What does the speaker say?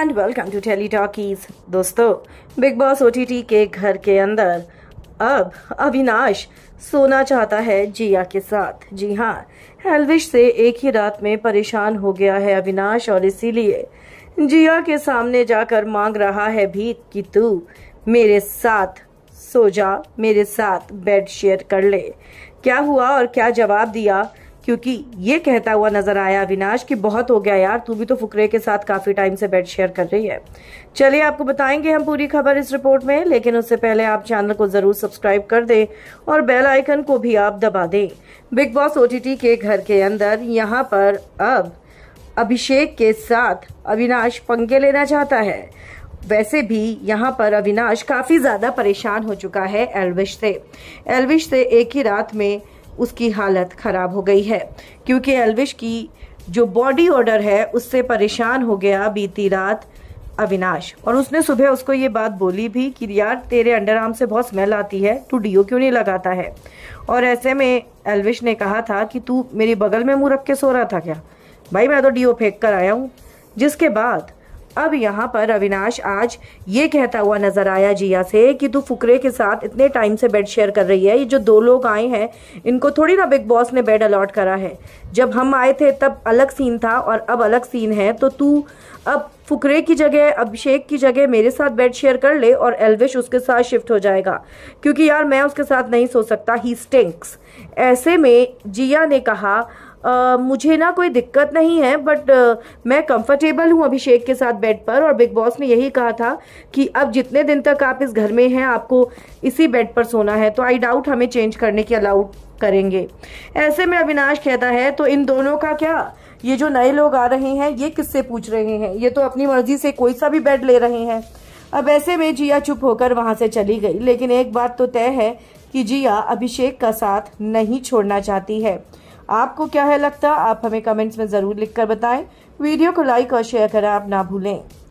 and welcome to Tele Talkies दोस्तों Bigg Boss ओ के घर के अंदर अब अविनाश सोना चाहता है जिया के साथ जी हाँ हेलविश से एक ही रात में परेशान हो गया है अविनाश और इसीलिए जिया के सामने जाकर मांग रहा है भी कि तू मेरे साथ सो जा मेरे साथ बेड शेयर कर ले क्या हुआ और क्या जवाब दिया क्योंकि ये कहता हुआ नजर आया अविनाश कि बहुत हो गया यार तू भी तो फुकरे के साथ काफी टाइम से बेड शेयर कर रही है चलिए आपको बताएंगे हम पूरी खबर इस रिपोर्ट में लेकिन उससे पहले आप चैनल को जरूर सब्सक्राइब कर दें और बेल आइकन को भी आप दबा दें बिग बॉस ओटीटी के घर के अंदर यहाँ पर अब अभिषेक के साथ अविनाश पंखे लेना चाहता है वैसे भी यहाँ पर अविनाश काफी ज्यादा परेशान हो चुका है एलविश से एलविश से एक ही रात में उसकी हालत ख़राब हो गई है क्योंकि एलविश की जो बॉडी ऑर्डर है उससे परेशान हो गया बीती रात अविनाश और उसने सुबह उसको ये बात बोली भी कि यार तेरे अंडर आर्म से बहुत स्मेल आती है तू डीओ क्यों नहीं लगाता है और ऐसे में एलविश ने कहा था कि तू मेरी बगल में मुँह रख के सो रहा था क्या भाई मैं तो डीओ फेंक कर आया हूँ जिसके बाद अब यहाँ पर अविनाश आज ये कहता हुआ नजर आया जिया से कि तू फुकरे के साथ इतने टाइम से बेड शेयर कर रही है ये जो दो लोग आए हैं इनको थोड़ी ना बिग बॉस ने बेड अलॉट करा है जब हम आए थे तब अलग सीन था और अब अलग सीन है तो तू अब फुकरे की जगह अभिषेक की जगह मेरे साथ बेड शेयर कर ले और एलविश उसके साथ शिफ्ट हो जाएगा क्योंकि यार मैं उसके साथ नहीं सो सकता ही स्टिंक्स ऐसे में जिया ने कहा आ, मुझे ना कोई दिक्कत नहीं है बट आ, मैं कंफर्टेबल हूँ अभिषेक के साथ बेड पर और बिग बॉस ने यही कहा था कि अब जितने दिन तक आप इस घर में हैं आपको इसी बेड पर सोना है तो आई डाउट हमें चेंज करने की अलाउड करेंगे ऐसे में अविनाश कहता है तो इन दोनों का क्या ये जो नए लोग आ रहे हैं ये किससे पूछ रहे हैं ये तो अपनी मर्जी से कोई सा भी बेड ले रहे हैं अब ऐसे में जिया चुप होकर वहां से चली गई लेकिन एक बात तो तय है कि जिया अभिषेक का साथ नहीं छोड़ना चाहती है आपको क्या है लगता आप हमें कमेंट्स में ज़रूर लिखकर बताएं वीडियो को लाइक और शेयर करना आप ना भूलें